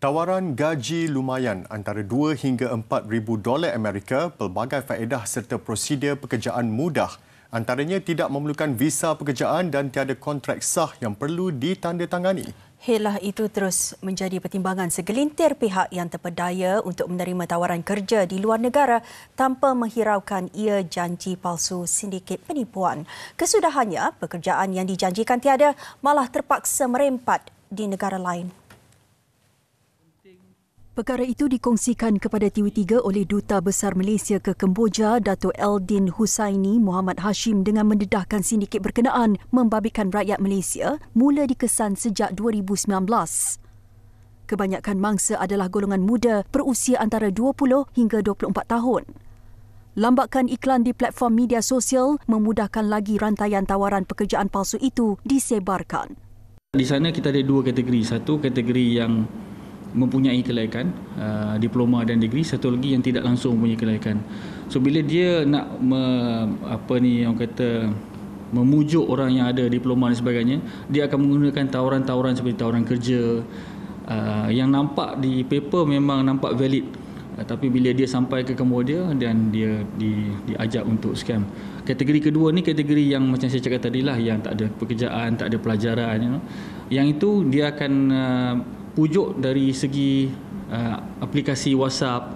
Tawaran gaji lumayan antara 2 hingga 4 ribu dolar Amerika, pelbagai faedah serta prosedur pekerjaan mudah antaranya tidak memerlukan visa pekerjaan dan tiada kontrak sah yang perlu ditandatangani. Helah itu terus menjadi pertimbangan segelintir pihak yang terpedaya untuk menerima tawaran kerja di luar negara tanpa menghiraukan ia janji palsu sindiket penipuan. Kesudahannya, pekerjaan yang dijanjikan tiada malah terpaksa merempat di negara lain. Perkara itu dikongsikan kepada TV3 oleh Duta Besar Malaysia ke Kemboja, Dato Eldin Husaini Muhammad Hashim dengan mendedahkan sindiket berkenaan membabitkan rakyat Malaysia mula dikesan sejak 2019. Kebanyakan mangsa adalah golongan muda berusia antara 20 hingga 24 tahun. Lambakan iklan di platform media sosial memudahkan lagi rantaian tawaran pekerjaan palsu itu disebarkan. Di sana kita ada dua kategori. Satu kategori yang mempunyai kelayakan uh, diploma dan degree satu lagi yang tidak langsung mempunyai kelayakan so bila dia nak me, apa ni orang kata memujuk orang yang ada diploma dan sebagainya dia akan menggunakan tawaran-tawaran seperti tawaran kerja uh, yang nampak di paper memang nampak valid uh, tapi bila dia sampai ke Cambodia dan dia di, diajak untuk scam. Kategori kedua ni kategori yang macam saya cakap tadi lah yang tak ada pekerjaan, tak ada pelajaran. You know. Yang itu dia akan uh, pujuk dari segi uh, aplikasi WhatsApp,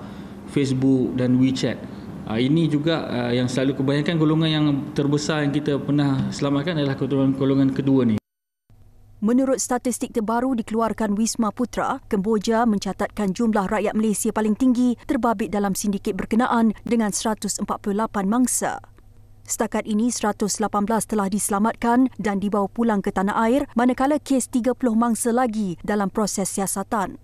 Facebook dan WeChat. Uh, ini juga uh, yang selalu kebanyakan golongan yang terbesar yang kita pernah selamatkan adalah golongan kedua ni. Menurut statistik terbaru dikeluarkan Wisma Putra, Kemboja mencatatkan jumlah rakyat Malaysia paling tinggi terbabit dalam sindiket berkenaan dengan 148 mangsa. Setakat ini 118 telah diselamatkan dan dibawa pulang ke tanah air manakala kes 30 mangsa lagi dalam proses siasatan.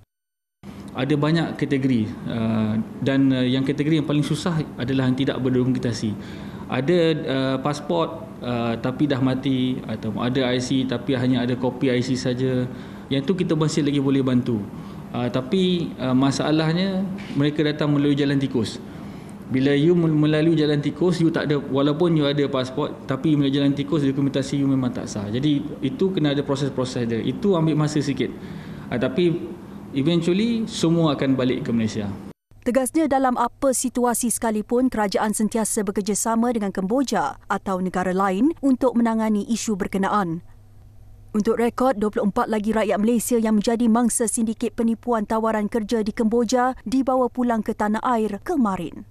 Ada banyak kategori uh, dan uh, yang kategori yang paling susah adalah yang tidak berdokumentasi. Ada uh, pasport tapi dah mati atau ada IC tapi hanya ada kopi IC saja. Yang itu kita masih lagi boleh bantu. tapi masalahnya mereka datang melalui jalan tikus. Bila you melalui jalan tikus you tak ada walaupun you ada pasport tapi you melalui jalan tikus dokumentasi you memang tak sah. Jadi itu kena ada proses-proses dia. Itu ambil masa sikit. Uh, tapi eventually semua akan balik ke Malaysia. Tegasnya dalam apa situasi sekalipun kerajaan sentiasa bekerjasama dengan Kemboja atau negara lain untuk menangani isu berkenaan. Untuk rekod, 24 lagi rakyat Malaysia yang menjadi mangsa sindiket penipuan tawaran kerja di Kemboja dibawa pulang ke tanah air kemarin.